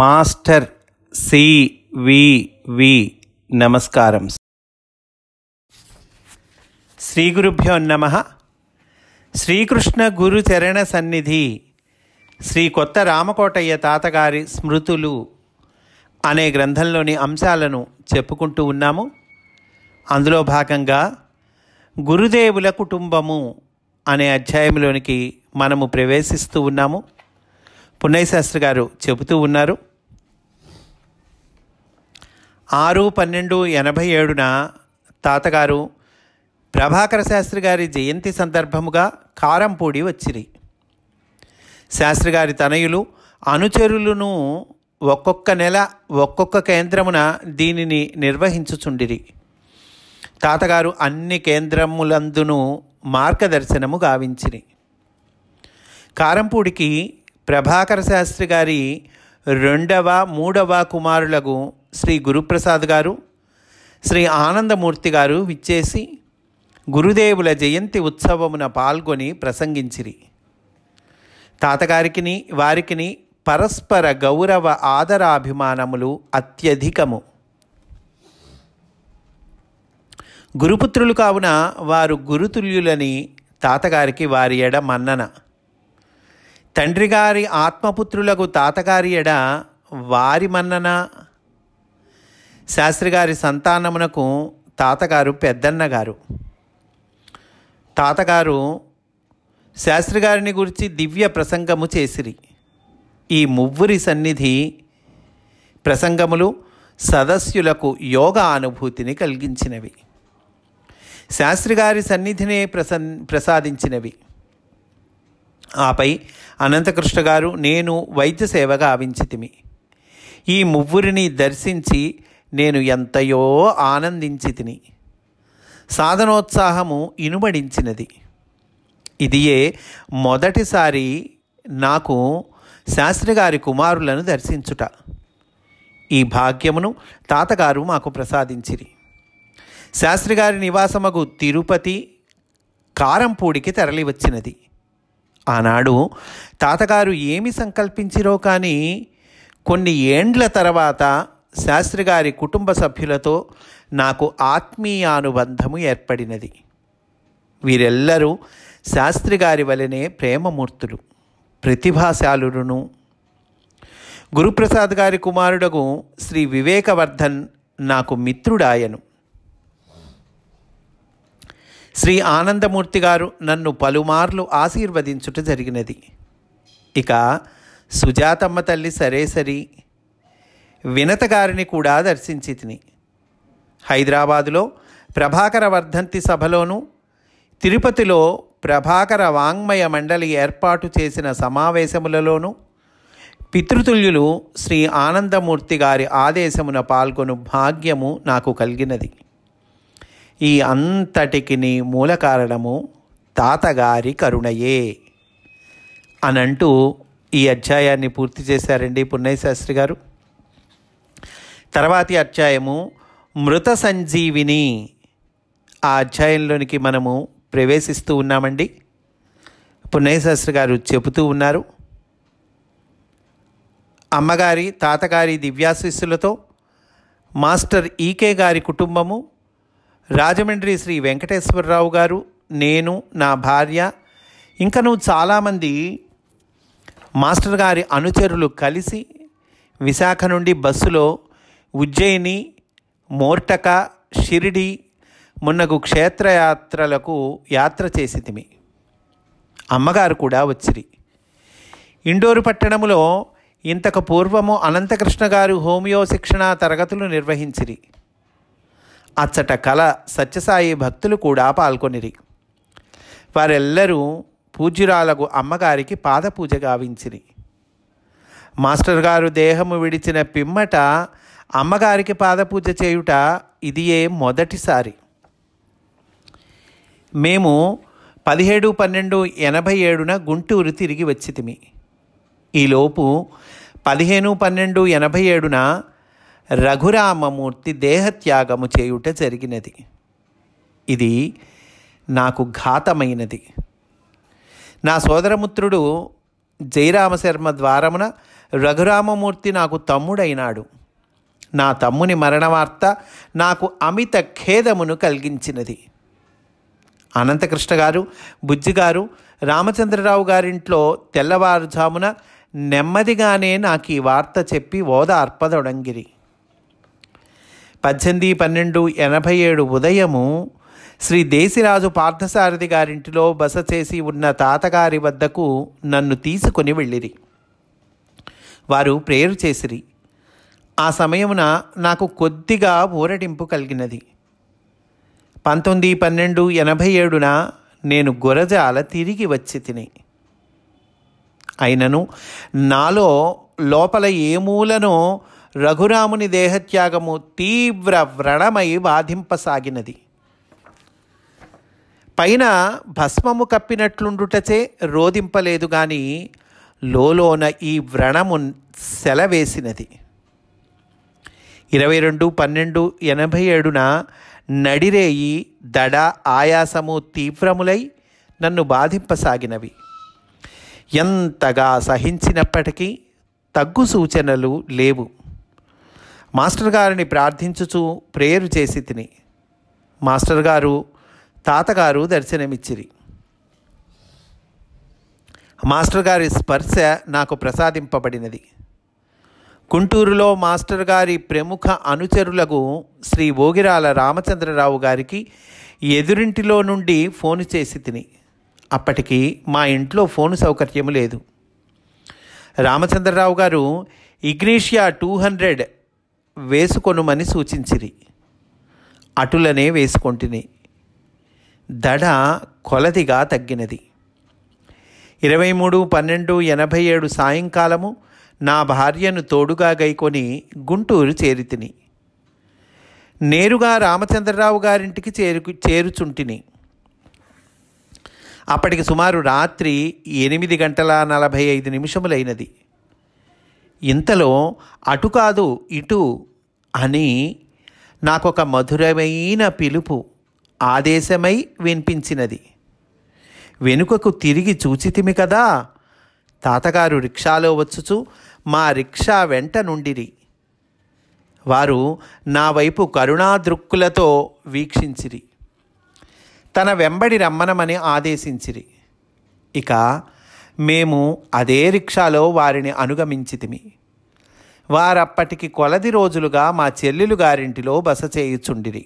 master CVV నమస్కారం శ్రీ గురుభ్యో నమ శ్రీకృష్ణ గురు చరణ సన్నిధి శ్రీ కొత్త రామకోటయ్య తాతగారి స్మృతులు అనే గ్రంథంలోని అంశాలను చెప్పుకుంటూ ఉన్నాము అందులో భాగంగా గురుదేవుల కుటుంబము అనే అధ్యాయంలోనికి మనము ప్రవేశిస్తూ ఉన్నాము పున్నయ్య శాస్త్రి గారు చెబుతూ ఉన్నారు ఆరు పన్నెండు ఎనభై ఏడున తాతగారు ప్రభాకర శాస్త్రి గారి జయంతి సందర్భముగా కారంపూడి వచ్చిరి శాస్త్రి గారి తనయులు అనుచరులను ఒక్కొక్క నెల ఒక్కొక్క కేంద్రమున దీనిని నిర్వహించుచుండిరి తాతగారు అన్ని కేంద్రములందును మార్గదర్శనము గావించిరి కారంపూడికి ప్రభాకర శాస్త్రి గారి రెండవ మూడవ కుమారులకు శ్రీ గురుప్రసాద్ గారు శ్రీ ఆనందమూర్తి గారు విచ్చేసి గురుదేవుల జయంతి ఉత్సవమున పాల్గొని ప్రసంగించిరి తాతగారికిని వారికిని పరస్పర గౌరవ ఆదరాభిమానములు అత్యధికము గురుపుత్రులు కావున వారు గురుతుల్యులని తాతగారికి వారి ఎడ మన్నన తండ్రిగారి ఆత్మపుత్రులకు తాతగారి ఎడ వారి మన్నన శాస్త్రిగారి సంతానమునకు తాతగారు పెద్దన్నగారు తాతగారు శాస్త్రిగారిని గురించి దివ్య ప్రసంగము చేసిరి ఈ మువ్వురి సన్నిధి ప్రసంగములు సదస్యులకు యోగ అనుభూతిని కలిగించినవి శాస్త్రిగారి సన్నిధినే ప్రసన్ ప్రసాదించినవి ఆపై అనంతకృష్ణ గారు నేను వైద్య సేవగా ఆవించితిమి ఈ మువ్వురిని దర్శించి నేను ఎంతయో ఆనందించి తిని సాధనోత్సాహము ఇనుమడించినది ఇదియే మొదటిసారి నాకు శాస్త్రి గారి కుమారులను దర్శించుట ఈ భాగ్యమును తాతగారు మాకు ప్రసాదించిరి శాస్త్రి గారి నివాసమగు తిరుపతి కారంపూడికి తరలివచ్చినది ఆనాడు తాతగారు ఏమి సంకల్పించిరో కానీ కొన్ని ఏండ్ల తర్వాత శాస్త్రి గారి కుటుంబ సభ్యులతో నాకు ఆత్మీయానుబంధము ఏర్పడినది వీరెల్లరూ శాస్త్రి గారి వలనే ప్రేమమూర్తులు ప్రతిభాశాలురును గురుప్రసాద్ గారి కుమారుడకు శ్రీ వివేకవర్ధన్ నాకు మిత్రుడాయను శ్రీ ఆనందమూర్తి గారు నన్ను పలుమార్లు ఆశీర్వదించుట జరిగినది ఇక సుజాతమ్మ తల్లి సరేసరి వినతగారిని కూడా దర్శించి తిని హైదరాబాదులో ప్రభాకర వర్ధంతి సభలోనూ తిరుపతిలో ప్రభాకర వాంగ్మయ మండలి ఏర్పాటు చేసిన సమావేశములలోనూ పితృతుల్యులు శ్రీ ఆనందమూర్తి గారి ఆదేశమున పాల్గొను భాగ్యము నాకు కలిగినది ఈ అంతటికి మూల కారణము తాతగారి కరుణయే అనంటూ ఈ అధ్యాయాన్ని పూర్తి చేశారండి పున్నయ్య శాస్త్రి గారు తర్వాతి అధ్యాయము మృత సంజీవిని ఆ అధ్యాయంలోనికి మనము ప్రవేశిస్తూ ఉన్నామండి పుణ్యశాస్త్రి గారు చెబుతూ ఉన్నారు అమ్మగారి తాతగారి దివ్యాశిస్సులతో మాస్టర్ ఈకే గారి కుటుంబము రాజమండ్రి శ్రీ వెంకటేశ్వరరావు గారు నేను నా భార్య ఇంకను చాలామంది మాస్టర్ గారి అనుచరులు కలిసి విశాఖ నుండి బస్సులో ఉజ్జయిని మోర్టక షిరిడి మున్నగు క్షేత్రయాత్రలకు యాత్ర చేసితిమి అమ్మగారు కూడా వచ్చిరి ఇండోరు పట్టణములో ఇంతకు పూర్వము అనంతకృష్ణ గారు హోమియో శిక్షణ తరగతులు నిర్వహించిరి అచ్చట కల సత్యసాయి భక్తులు కూడా పాల్గొనిరి వారెల్లరూ పూజ్యురాలకు అమ్మగారికి పాదపూజ గావించిరి మాస్టర్ గారు దేహము విడిచిన పిమ్మట అమ్మగారికి పాదపూజ చేయుట ఇదియే మొదటిసారి మేము పదిహేడు పన్నెండు ఎనభై ఏడున గుంటూరు తిరిగి వచ్చితిమి ఈలోపు పదిహేను పన్నెండు ఎనభై ఏడున రఘురామమూర్తి దేహత్యాగము చేయుట జరిగినది ఇది నాకు ఘాతమైనది నా సోదరముత్రుడు జయరామశర్మ ద్వారమున రఘురామమూర్తి నాకు తమ్ముడైనాడు నా తమ్ముని మరణవార్త నాకు అమిత ఖేదమును కలిగించినది అనంతకృష్ణ గారు బుజ్జిగారు రామచంద్రరావు గారింట్లో తెల్లవారుజామున నెమ్మదిగానే నాకు ఈ వార్త చెప్పి ఓదార్పదొడంగిరి పద్దెనిమిది పన్నెండు ఎనభై ఏడు ఉదయము శ్రీ దేశిరాజు పార్థసారథి గారింటిలో బస చేసి ఉన్న తాతగారి వద్దకు నన్ను తీసుకొని వెళ్ళిరి వారు ప్రేరు చేసిరి ఆ సమయమున నాకు కొద్దిగా ఊరటింపు కలిగినది పంతొమ్మిది పన్నెండు ఎనభై ఏడున నేను గురజాల తిరిగి వచ్చి తిని అయినను నాలో లోపల ఏ మూలనో రఘురాముని దేహత్యాగము తీవ్ర వ్రణమై బాధింపసాగినది పైన భస్మము కప్పినట్లుండుటచే రోధింపలేదు కానీ లోలోన ఈ వ్రణము సెలవేసినది ఇరవై రెండు పన్నెండు ఎనభై ఏడున నడిరేయి దడ ఆయాసము తీవ్రములై నన్ను బాధింపసాగినవి ఎంతగా సహించినప్పటికీ తగ్గు సూచనలు లేవు మాస్టర్ గారిని ప్రార్థించుచు ప్రేయరు చేసి తిని మాస్టర్ గారు తాతగారు దర్శనమిచ్చిరి మాస్టర్ గారి స్పర్శ నాకు ప్రసాదింపబడినది గుంటూరులో మాస్టర్ గారి ప్రముఖ అనుచరులకు శ్రీ భోగిరాల రామచంద్రరావు గారికి ఎదురింటిలో నుండి ఫోను చేసి తిని అప్పటికి మా ఇంట్లో ఫోను సౌకర్యం లేదు రామచంద్రరావు గారు ఇగ్నీషియా టూ హండ్రెడ్ వేసుకొనుమని సూచించిరి అటులనే వేసుకొంటిని దడ కొలదిగా తగ్గినది ఇరవై మూడు పన్నెండు ఎనభై ఏడు సాయంకాలము నా భార్యను తోడుగా గైకొని గుంటూరు చేరితిని నేరుగా రామచంద్రరావు గారింటికి చేరు చేరుచుంటిని అప్పటికి సుమారు రాత్రి ఎనిమిది గంటల నలభై ఐదు నిమిషములైనది ఇంతలో అటు కాదు ఇటు అని నాకొక మధురమైన పిలుపు ఆదేశమై వినిపించినది వెనుకకు తిరిగి చూచితిమి కదా తాతగారు రిక్షాలో వచ్చుచు మా రిక్షా వెంట నుండిరి వారు నా వైపు కరుణాదృక్కులతో వీక్షించిరి తన వెంబడి రమ్మనమని ఆదేశించిరి ఇక మేము అదే రిక్షాలో వారిని అనుగమించితిమి వారప్పటికి కొలది రోజులుగా మా చెల్లెలు గారింటిలో బస చేయుచుండిరి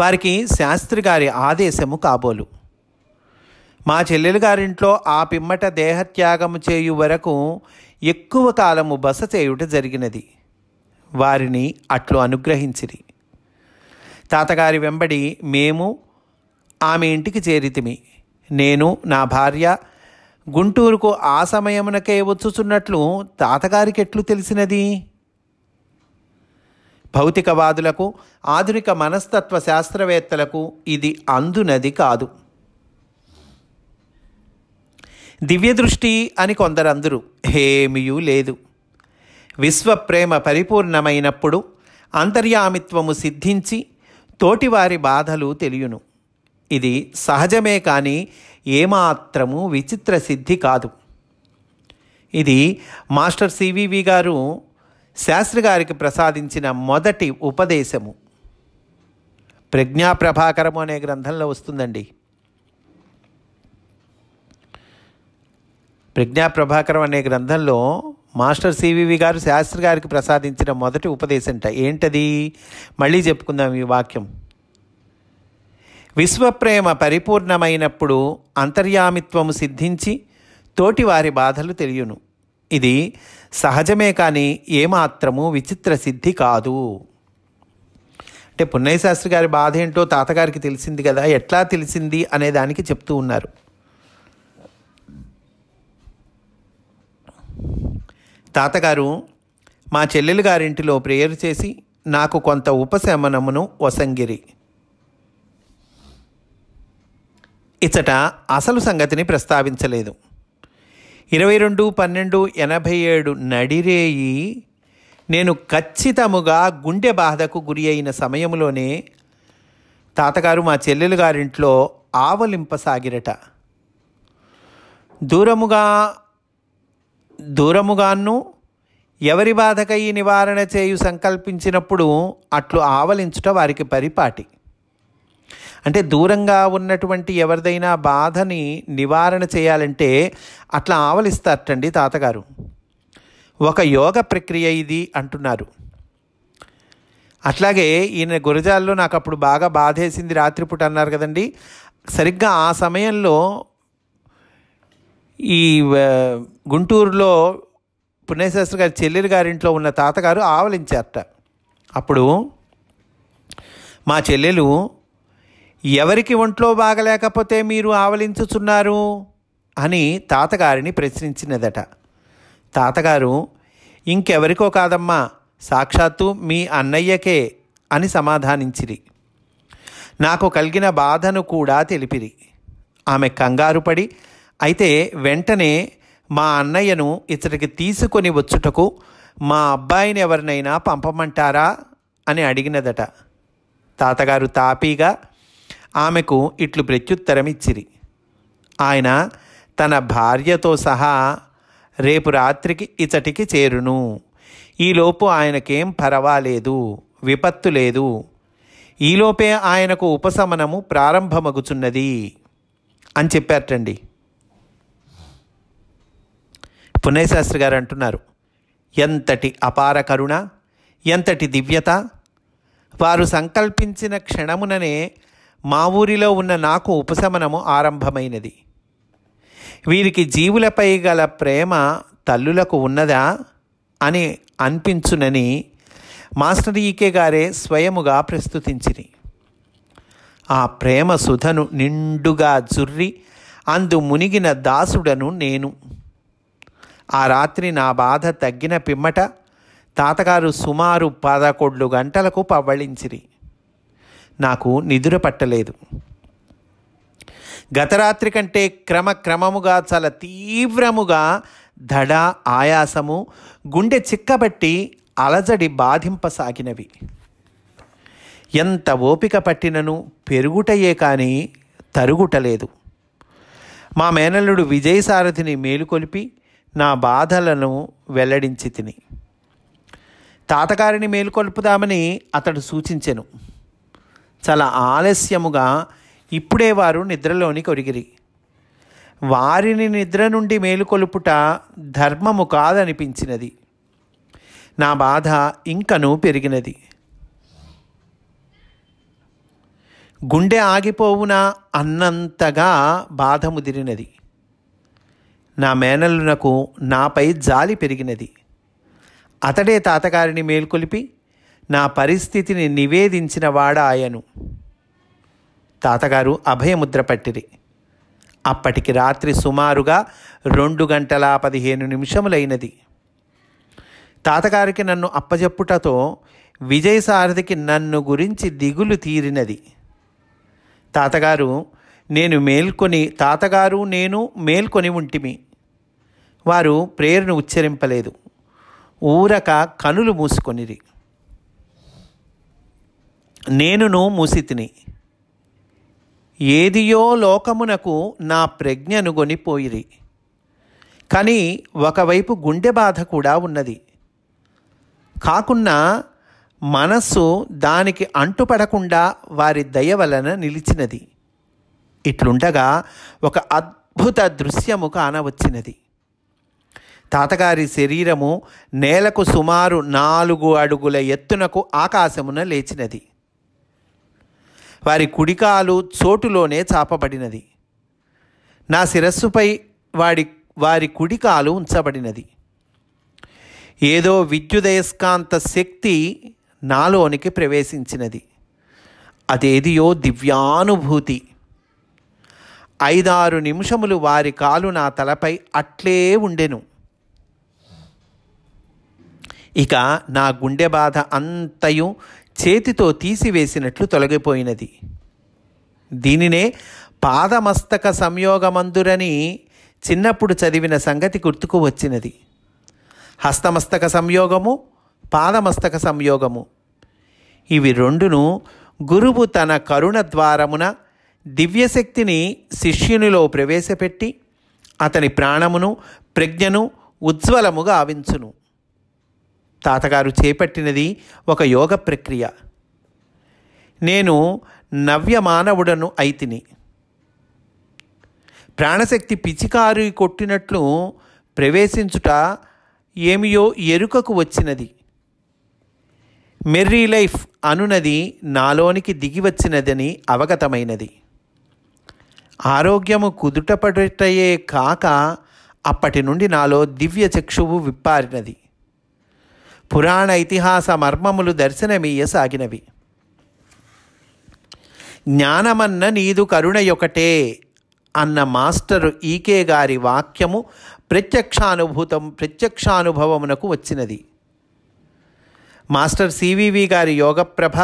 వారికి శాస్త్రి గారి ఆదేశము కాబోలు మా చెల్లెలు గారింట్లో ఆ పిమ్మట దేహత్యాగము చేయు వరకు ఎక్కువ కాలము బస చేయుట జరిగినది వారిని అట్లు అనుగ్రహించిరి తాతగారి వెంబడి మేము ఆమె ఇంటికి చేరితిమి నేను నా భార్య గుంటూరుకు ఆ సమయమునకే వచ్చుచున్నట్లు తాతగారికి ఎట్లు తెలిసినది భౌతికవాదులకు ఆధునిక మనస్తత్వ శాస్త్రవేత్తలకు ఇది అందునది కాదు దివ్యదృష్టి అని కొందరందరూ హేమియూ లేదు విశ్వప్రేమ పరిపూర్ణమైనప్పుడు అంతర్యామిత్వము సిద్ధించి తోటివారి బాధలు తెలియను ఇది సహజమే కానీ ఏమాత్రము విచిత్ర సిద్ధి కాదు ఇది మాస్టర్ సివివి గారు శాస్త్రి గారికి ప్రసాదించిన మొదటి ఉపదేశము ప్రజ్ఞాప్రభాకరము అనే గ్రంథంలో వస్తుందండి ప్రజ్ఞాప్రభాకరం అనే గ్రంథంలో మాస్టర్ సివివి గారు శాస్త్రి గారికి ప్రసాదించిన మొదటి ఉపదేశంట ఏంటది మళ్ళీ చెప్పుకుందాం ఈ వాక్యం విశ్వప్రేమ పరిపూర్ణమైనప్పుడు అంతర్యామిత్వము సిద్ధించి తోటివారి బాధలు తెలియను ఇది సహజమే కానీ ఏమాత్రము విచిత్ర సిద్ధి కాదు అంటే పున్నయ్య శాస్త్రి గారి బాధ ఏంటో తాతగారికి తెలిసింది కదా ఎట్లా తెలిసింది అనే దానికి చెప్తూ ఉన్నారు తాతగారు మా చెల్లెలు గారింటిలో ప్రేయర్ చేసి నాకు కొంత ఉపశమనమును వసంగిరి ఇచ్చట అసలు సంగతిని ప్రస్తావించలేదు ఇరవై రెండు పన్నెండు ఎనభై ఏడు నడిరేయి నేను ఖచ్చితముగా గుండె బాధకు గురి అయిన సమయంలోనే తాతగారు మా చెల్లెలు గారింట్లో ఆవలింపసాగిరట దూరముగా దూరముగాను ఎవరి ఈ నివారణ చేయు సంకల్పించినప్పుడు అట్లు ఆవలించుట వారికి పరిపాటి అంటే దూరంగా ఉన్నటువంటి ఎవరిదైనా బాధని నివారణ చేయాలంటే అట్లా ఆవలిస్తారటండి తాతగారు ఒక యోగ ప్రక్రియ ఇది అంటున్నారు అట్లాగే ఈయన గురజాల్లో నాకు అప్పుడు బాగా బాధేసింది రాత్రిపూట అన్నారు కదండి సరిగ్గా ఆ సమయంలో ఈ గుంటూరులో పుణ్యశాస్త్రి గారి చెల్లెలు గారింట్లో ఉన్న తాతగారు ఆవలించారట అప్పుడు మా చెల్లెలు ఎవరికి ఒంట్లో బాగలేకపోతే మీరు ఆవలించుచున్నారు అని తాతగారిని ప్రశ్నించినదట తాతగారు ఇంకెవరికో కాదమ్మా సాక్షాత్తు మీ అన్నయ్యకే అని సమాధానించిరి నాకు కలిగిన బాధను కూడా తెలిపిరి ఆమె కంగారు పడి అయితే వెంటనే మా అన్నయ్యను ఇతడికి తీసుకొని వచ్చుటకు మా అబ్బాయిని ఎవరినైనా పంపమంటారా అని అడిగినదట తాతగారు తాపీగా ఆమెకు ఇట్లు ప్రత్యుత్తరం ఇచ్చిరి ఆయన తన భార్యతో సహా రేపు రాత్రికి ఇతటికి చేరును ఈలోపు ఆయనకేం పర్వాలేదు విపత్తు లేదు ఈలోపే ఆయనకు ఉపశమనము ప్రారంభమగుచున్నది అని చెప్పారటండి శాస్త్రి గారు అంటున్నారు ఎంతటి అపార కరుణ ఎంతటి దివ్యత వారు సంకల్పించిన క్షణముననే మా ఊరిలో ఉన్న నాకు ఉపశమనము ఆరంభమైనది వీరికి జీవులపై గల ప్రేమ తల్లులకు ఉన్నదా అని అనిపించునని మాస్టర్ ఈకే గారే స్వయముగా ప్రస్తుతించిరి ఆ ప్రేమ సుధను నిండుగా జుర్రి అందు మునిగిన దాసుడను నేను ఆ రాత్రి నా బాధ తగ్గిన పిమ్మట తాతగారు సుమారు పదకొండు గంటలకు పవ్వళించిరి నాకు నిదుర పట్టలేదు గత రాత్రి కంటే క్రమక్రమముగా చాలా తీవ్రముగా దడ ఆయాసము గుండె చిక్కబట్టి అలజడి బాధింపసాగినవి ఎంత ఓపిక పట్టినను పెరుగుటయే కానీ తరుగుటలేదు మా మేనల్లుడు విజయసారథిని మేలుకొలిపి నా బాధలను వెల్లడించి తిని తాతగారిని మేలుకొల్పుదామని అతడు సూచించెను చాలా ఆలస్యముగా ఇప్పుడే వారు నిద్రలోని కొరిగిరి వారిని నిద్ర నుండి మేలుకొలుపుట ధర్మము కాదనిపించినది నా బాధ ఇంకను పెరిగినది గుండె ఆగిపోవునా అన్నంతగా బాధ ముదిరినది నా మేనల్లునకు నాపై జాలి పెరిగినది అతడే తాతగారిని మేల్కొలిపి నా పరిస్థితిని నివేదించిన వాడాయను తాతగారు అభయముద్ర పట్టిరి అప్పటికి రాత్రి సుమారుగా రెండు గంటల పదిహేను నిమిషములైనది తాతగారికి నన్ను అప్పజెప్పుటతో విజయసారథికి నన్ను గురించి దిగులు తీరినది తాతగారు నేను మేల్కొని తాతగారు నేను మేల్కొని ఉంటిమి వారు ప్రేరును ఉచ్చరింపలేదు ఊరక కనులు మూసుకొనిరి నేనును మూసితిని ఏదియో లోకమునకు నా ప్రజ్ఞను గొనిపోయిరి కానీ ఒకవైపు గుండె బాధ కూడా ఉన్నది కాకున్నా మనస్సు దానికి అంటుపడకుండా వారి దయ వలన నిలిచినది ఇట్లుండగా ఒక అద్భుత దృశ్యము కానవచ్చినది తాతగారి శరీరము నేలకు సుమారు నాలుగు అడుగుల ఎత్తునకు ఆకాశమున లేచినది వారి కుడికాలు చోటులోనే చాపబడినది నా శిరస్సుపై వాడి వారి కుడికాలు ఉంచబడినది ఏదో విద్యుదయస్కాంత శక్తి నాలోనికి ప్రవేశించినది అదేదియో దివ్యానుభూతి ఐదారు నిమిషములు వారి కాలు నా తలపై అట్లే ఉండెను ఇక నా గుండె బాధ అంతయు చేతితో తీసివేసినట్లు తొలగిపోయినది దీనినే పాదమస్తక సంయోగమందురని చిన్నప్పుడు చదివిన సంగతి గుర్తుకు వచ్చినది హస్తమస్తక సంయోగము పాదమస్తక సంయోగము ఇవి రెండును గురువు తన కరుణ ద్వారమున దివ్యశక్తిని శిష్యునిలో ప్రవేశపెట్టి అతని ప్రాణమును ప్రజ్ఞను ఉజ్వలముగా ఆవించును తాతగారు చేపట్టినది ఒక యోగ ప్రక్రియ నేను నవ్య మానవుడను అయితిని ప్రాణశక్తి పిచికారు కొట్టినట్లు ప్రవేశించుట ఏమియో ఎరుకకు వచ్చినది మెర్రీ లైఫ్ అనునది నాలోనికి దిగివచ్చినదని అవగతమైనది ఆరోగ్యము కుదుటపడటయే కాక అప్పటి నుండి నాలో దివ్య చక్షువు విప్పారినది పురాణ ఇతిహాస మర్మములు దర్శనమీయసాగినవి జ్ఞానమన్న నీదు కరుణయొకటే అన్న మాస్టరు ఈకే గారి వాక్యము ప్రత్యక్షానుభూతం ప్రత్యక్షానుభవమునకు వచ్చినది మాస్టర్ సివివి గారి యోగప్రభ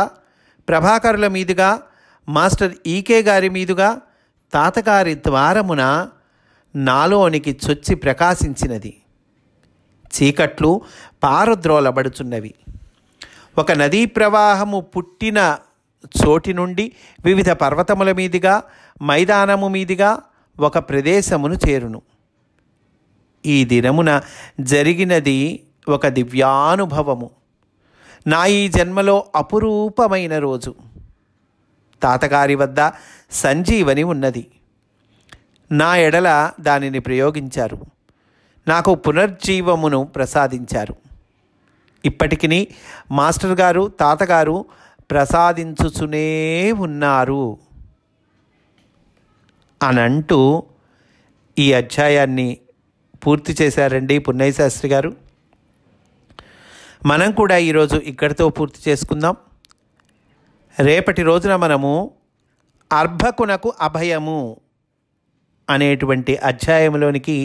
ప్రభాకరుల మీదుగా మాస్టర్ ఈకే గారి మీదుగా తాతగారి ద్వారమున నాలోనికి చొచ్చి ప్రకాశించినది చీకట్లు పారద్రోలబడుచున్నవి ఒక నదీ ప్రవాహము పుట్టిన చోటి నుండి వివిధ పర్వతముల మీదుగా మైదానము మీదుగా ఒక ప్రదేశమును చేరును ఈ దినమున జరిగినది ఒక దివ్యానుభవము నా ఈ జన్మలో అపురూపమైన రోజు తాతగారి వద్ద సంజీవని ఉన్నది నా ఎడల దానిని ప్రయోగించారు నాకు పునర్జీవమును ప్రసాదించారు ఇప్పటికి మాస్టర్ గారు తాతగారు ప్రసాదించుచునే ఉన్నారు అనంటూ ఈ అధ్యాయాన్ని పూర్తి చేశారండి పున్నయ్య శాస్త్రి గారు మనం కూడా ఈరోజు ఇక్కడితో పూర్తి చేసుకుందాం రేపటి రోజున మనము అర్భకునకు అభయము అనేటువంటి అధ్యాయంలోనికి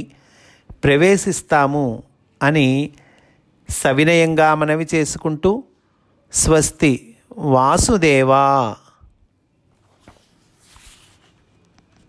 ప్రవేశిస్తాము అని సవినయంగా మనవి చేసుకుంటూ స్వస్తి వాసుదేవా